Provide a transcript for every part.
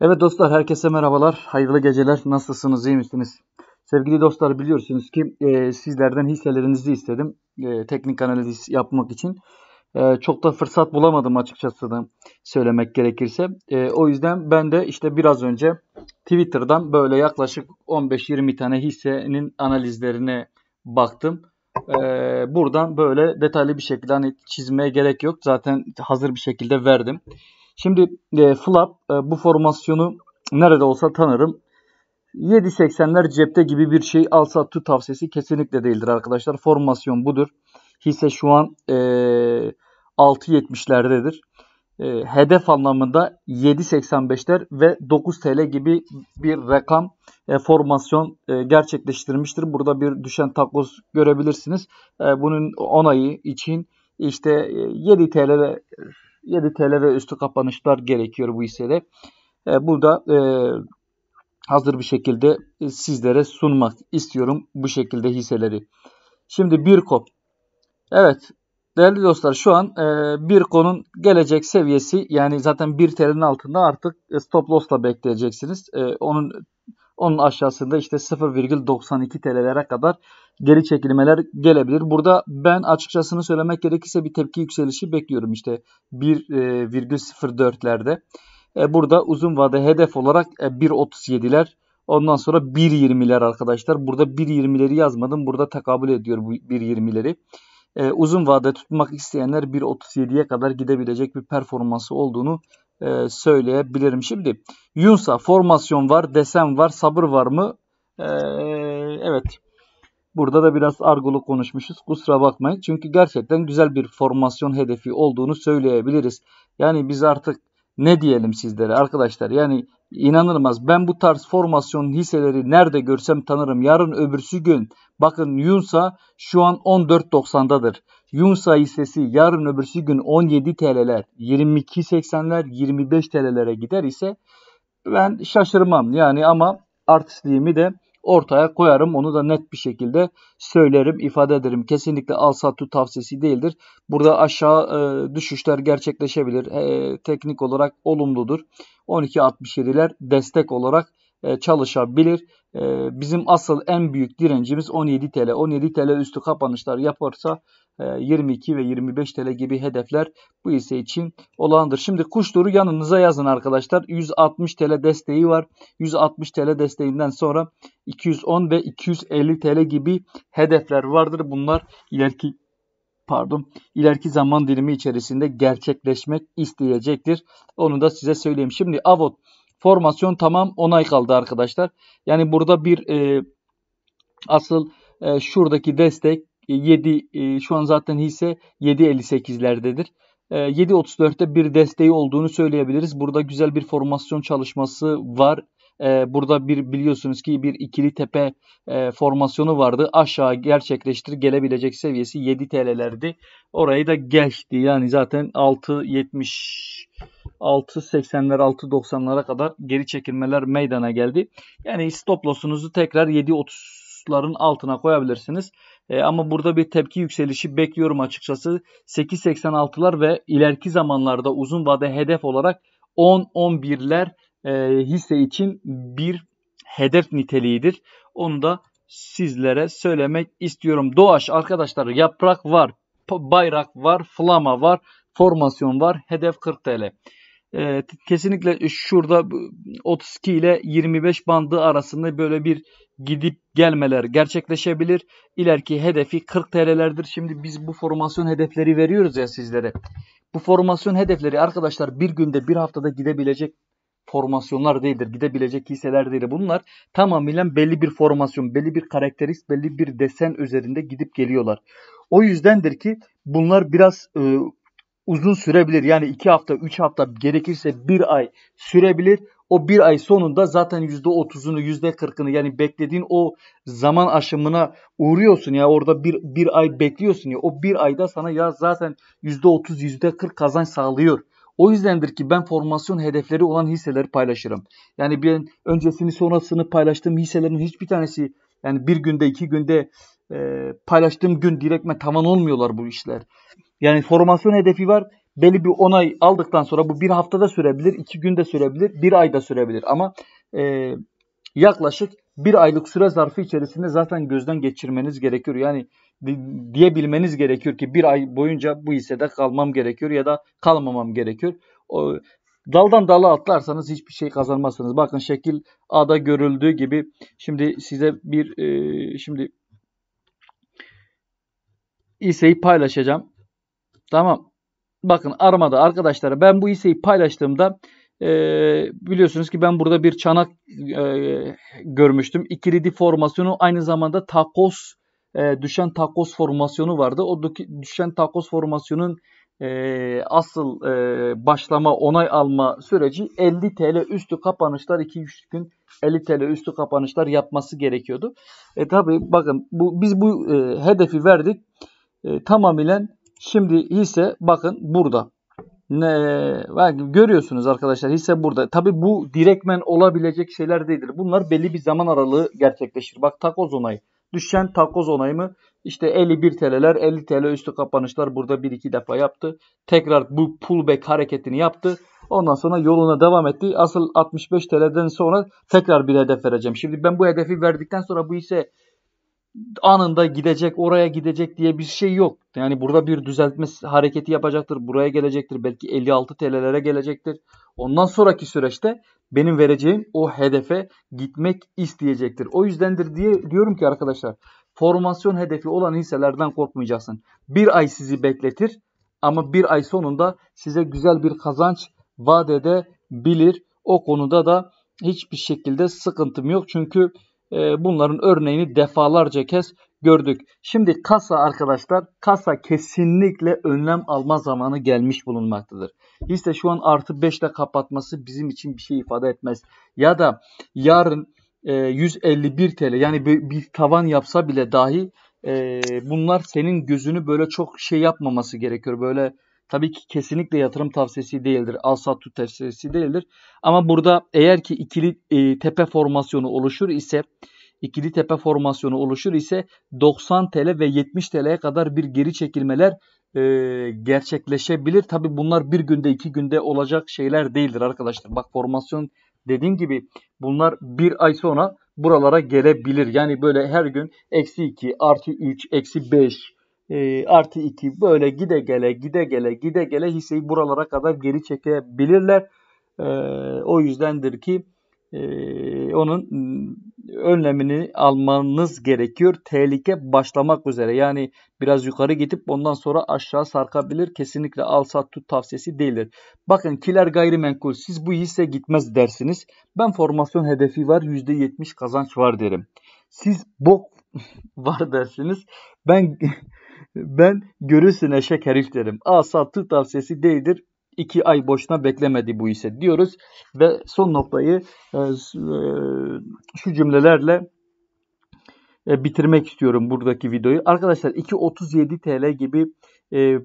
Evet dostlar herkese merhabalar. Hayırlı geceler. Nasılsınız? İyi misiniz? Sevgili dostlar biliyorsunuz ki e, sizlerden hisselerinizi istedim. E, teknik analiz yapmak için. E, çok da fırsat bulamadım açıkçası da söylemek gerekirse. E, o yüzden ben de işte biraz önce Twitter'dan böyle yaklaşık 15-20 tane hissenin analizlerine baktım. E, buradan böyle detaylı bir şekilde hani çizmeye gerek yok. Zaten hazır bir şekilde verdim. Şimdi e, flap e, bu formasyonu nerede olsa tanırım. 7.80'ler cepte gibi bir şey al sat tut tavsiyesi kesinlikle değildir arkadaşlar. Formasyon budur. Hisse şu an e, 6.70'lerdedir. E, hedef anlamında 7.85'ler ve 9 TL gibi bir rakam e, formasyon e, gerçekleştirmiştir. Burada bir düşen takoz görebilirsiniz. E, bunun onayı için işte 7 e, TL 7 TL ve üstü kapanışlar gerekiyor bu hissede. E, burada e, hazır bir şekilde sizlere sunmak istiyorum bu şekilde hisseleri. Şimdi Birko. Evet değerli dostlar şu an e, Birko'nun gelecek seviyesi yani zaten 1 TL'nin altında artık stop loss'la bekleyeceksiniz. E, onun onun aşağısında işte 0,92 TL'lere kadar geri çekilmeler gelebilir. Burada ben açıkçasını söylemek gerekirse bir tepki yükselişi bekliyorum. İşte 1,04'lerde. E, burada uzun vade hedef olarak 1.37'ler e, Ondan sonra 1.20'ler arkadaşlar. Burada 1.20'leri yazmadım. Burada takabül ediyor bu 1.20'leri. Ee, uzun vade tutmak isteyenler 1.37'ye kadar gidebilecek bir performansı olduğunu e, söyleyebilirim. Şimdi Yunsa formasyon var, desen var, sabır var mı? E, evet. Burada da biraz argolu konuşmuşuz. Kusura bakmayın. Çünkü gerçekten güzel bir formasyon hedefi olduğunu söyleyebiliriz. Yani biz artık ne diyelim sizlere arkadaşlar? Yani İnanılmaz. Ben bu tarz formasyon hisseleri nerede görsem tanırım. Yarın öbürsü gün bakın Yunsa şu an 14.90'dadır. Yunsa hissesi yarın öbürsü gün 17 TL'ler, 22.80'ler, 25 TL'lere gider ise ben şaşırmam. Yani ama artistliğimi de ortaya koyarım. Onu da net bir şekilde söylerim, ifade ederim. Kesinlikle al sat tut tavsiyesi değildir. Burada aşağı e, düşüşler gerçekleşebilir. E, teknik olarak olumludur. 12.67'ler destek olarak e, çalışabilir. E, bizim asıl en büyük direncimiz 17 TL. 17 TL üstü kapanışlar yaparsa 22 ee, ve 25 TL gibi hedefler bu ise için olağandır. Şimdi kuş kuşduru yanınıza yazın arkadaşlar. 160 TL desteği var. 160 TL desteğinden sonra 210 ve 250 TL gibi hedefler vardır. Bunlar ileriki pardon ileriki zaman dilimi içerisinde gerçekleşmek isteyecektir. Onu da size söyleyeyim. Şimdi Avot formasyon tamam onay kaldı arkadaşlar. Yani burada bir e, asıl e, şuradaki destek 7 e, şu an zaten hisse 7.58'lerdedir. E, 7.34'te bir desteği olduğunu söyleyebiliriz. Burada güzel bir formasyon çalışması var. E, burada bir biliyorsunuz ki bir ikili tepe e, formasyonu vardı. Aşağı gerçekleştir gelebilecek seviyesi 7 TL'lerdi. Orayı da geçti. Yani zaten 6.70 6.80'ler 6.90'lara kadar geri çekilmeler meydana geldi. Yani stop loss'unuzu tekrar 7.30'ların altına koyabilirsiniz. E, ama burada bir tepki yükselişi bekliyorum açıkçası. 8.86'lar ve ileriki zamanlarda uzun vade hedef olarak 10-11'ler e, hisse için bir hedef niteliğidir. Onu da sizlere söylemek istiyorum. Doğaç arkadaşlar yaprak var, bayrak var, flama var, formasyon var, hedef 40 TL e, kesinlikle şurada 32 ile 25 bandı arasında böyle bir gidip gelmeler gerçekleşebilir. İleriki hedefi 40 TL'lerdir. Şimdi biz bu formasyon hedefleri veriyoruz ya sizlere. Bu formasyon hedefleri arkadaşlar bir günde bir haftada gidebilecek formasyonlar değildir. Gidebilecek hisseler değildir. Bunlar tamamen belli bir formasyon, belli bir karakterist, belli bir desen üzerinde gidip geliyorlar. O yüzdendir ki bunlar biraz e, uzun sürebilir. Yani 2 hafta, 3 hafta gerekirse 1 ay sürebilir. O 1 ay sonunda zaten %30'unu, %40'ını yani beklediğin o zaman aşımına uğruyorsun ya orada bir, bir ay bekliyorsun ya o bir ayda sana ya zaten %30, %40 kazanç sağlıyor. O yüzdendir ki ben formasyon hedefleri olan hisseleri paylaşırım. Yani ben öncesini sonrasını paylaştığım hisselerin hiçbir tanesi yani bir günde iki günde e, paylaştığım gün direktme tavan olmuyorlar bu işler. Yani formasyon hedefi var. Belli bir onay aldıktan sonra bu bir haftada sürebilir, iki günde sürebilir, bir ayda sürebilir. Ama e, yaklaşık bir aylık süre zarfı içerisinde zaten gözden geçirmeniz gerekiyor. Yani diyebilmeniz gerekiyor ki bir ay boyunca bu hissede kalmam gerekiyor ya da kalmamam gerekiyor. O, daldan dala atlarsanız hiçbir şey kazanmazsınız. Bakın şekil A'da görüldüğü gibi şimdi size bir e, şimdi hisseyi paylaşacağım. Tamam. Bakın armada arkadaşlar ben bu hisseyi paylaştığımda e, biliyorsunuz ki ben burada bir çanak e, görmüştüm. İkili formasyonu aynı zamanda takos e, düşen takos formasyonu vardı. O düşen takos formasyonun e, asıl e, başlama onay alma süreci 50 TL üstü kapanışlar 2-3 gün 50 TL üstü kapanışlar yapması gerekiyordu. E tabi bakın bu, biz bu e, hedefi verdik. E, tamamen Şimdi hisse bakın burada. Ne, görüyorsunuz arkadaşlar hisse burada. Tabi bu direktmen olabilecek şeyler değildir. Bunlar belli bir zaman aralığı gerçekleşir. Bak takoz onayı. Düşen takoz onayı mı? İşte 51 TL'ler 50 TL üstü kapanışlar burada 1-2 defa yaptı. Tekrar bu pullback hareketini yaptı. Ondan sonra yoluna devam etti. Asıl 65 TL'den sonra tekrar bir hedef vereceğim. Şimdi ben bu hedefi verdikten sonra bu ise anında gidecek, oraya gidecek diye bir şey yok. Yani burada bir düzeltme hareketi yapacaktır. Buraya gelecektir. Belki 56 TL'lere gelecektir. Ondan sonraki süreçte benim vereceğim o hedefe gitmek isteyecektir. O yüzdendir diye diyorum ki arkadaşlar formasyon hedefi olan hisselerden korkmayacaksın. Bir ay sizi bekletir ama bir ay sonunda size güzel bir kazanç vadede bilir. O konuda da hiçbir şekilde sıkıntım yok. Çünkü ee, bunların örneğini defalarca kez gördük. Şimdi kasa arkadaşlar kasa kesinlikle önlem alma zamanı gelmiş bulunmaktadır. Hisse şu an artı 5 ile kapatması bizim için bir şey ifade etmez. Ya da yarın 151 e, TL yani bir tavan yapsa bile dahi e, bunlar senin gözünü böyle çok şey yapmaması gerekiyor. Böyle Tabii ki kesinlikle yatırım tavsiyesi değildir. Al sat tut tavsiyesi değildir. Ama burada eğer ki ikili e, tepe formasyonu oluşur ise ikili tepe formasyonu oluşur ise 90 TL ve 70 TL'ye kadar bir geri çekilmeler e, gerçekleşebilir. Tabi bunlar bir günde iki günde olacak şeyler değildir arkadaşlar. Bak formasyon dediğim gibi bunlar bir ay sonra buralara gelebilir. Yani böyle her gün eksi 2, artı 3, eksi 5 e, artı 2 böyle gide gele gide gele gide gele hisseyi buralara kadar geri çekebilirler. E, o yüzdendir ki e, onun ıı, önlemini almanız gerekiyor. Tehlike başlamak üzere. Yani biraz yukarı gidip ondan sonra aşağı sarkabilir. Kesinlikle al sat tut tavsiyesi değildir. Bakın kiler gayrimenkul siz bu hisse gitmez dersiniz. Ben formasyon hedefi var %70 kazanç var derim. Siz bok var dersiniz. Ben ben görürsün eşek herif derim. Asatı tavsiyesi değildir. İki ay boşuna beklemedi bu ise diyoruz. Ve son noktayı e, e, şu cümlelerle e, bitirmek istiyorum buradaki videoyu. Arkadaşlar 2.37 TL gibi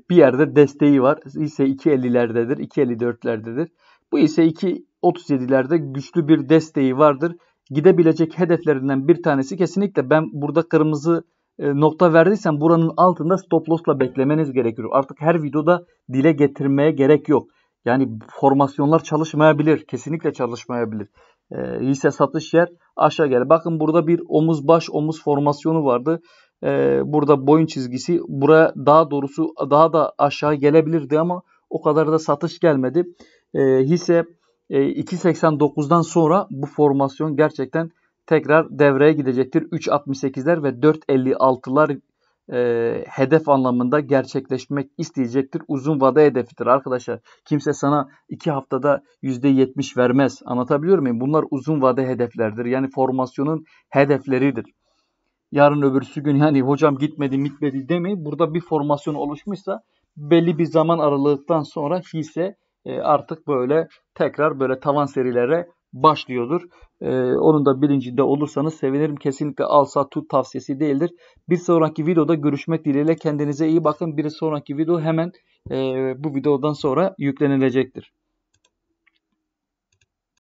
bir yerde desteği var. Hisse 2.50'lerdedir, 2.54'lerdedir. Bu ise 2.37'lerde güçlü bir desteği vardır. Gidebilecek hedeflerinden bir tanesi kesinlikle ben burada kırmızı e, nokta verdiysen buranın altında stop loss'la beklemeniz gerekiyor. Artık her videoda dile getirmeye gerek yok. Yani formasyonlar çalışmayabilir. Kesinlikle çalışmayabilir. E, hisse satış yer aşağı gel. Bakın burada bir omuz baş omuz formasyonu vardı. E, burada boyun çizgisi buraya daha doğrusu daha da aşağı gelebilirdi ama o kadar da satış gelmedi. E, hisse e, 2.89'dan sonra bu formasyon gerçekten tekrar devreye gidecektir. 3.68'ler ve 4.56'lar e, hedef anlamında gerçekleşmek isteyecektir. Uzun vade hedefidir arkadaşlar. Kimse sana 2 haftada %70 vermez. Anlatabiliyor muyum? Bunlar uzun vade hedeflerdir. Yani formasyonun hedefleridir. Yarın öbürsü gün yani hocam gitmedi gitmedi demeyin. Burada bir formasyon oluşmuşsa belli bir zaman aralıktan sonra hisse e, artık böyle tekrar böyle tavan serilere başlıyordur. Ee, onun da bilincinde olursanız sevinirim. Kesinlikle alsa tut tavsiyesi değildir. Bir sonraki videoda görüşmek dileğiyle. Kendinize iyi bakın. Bir sonraki video hemen e, bu videodan sonra yüklenilecektir.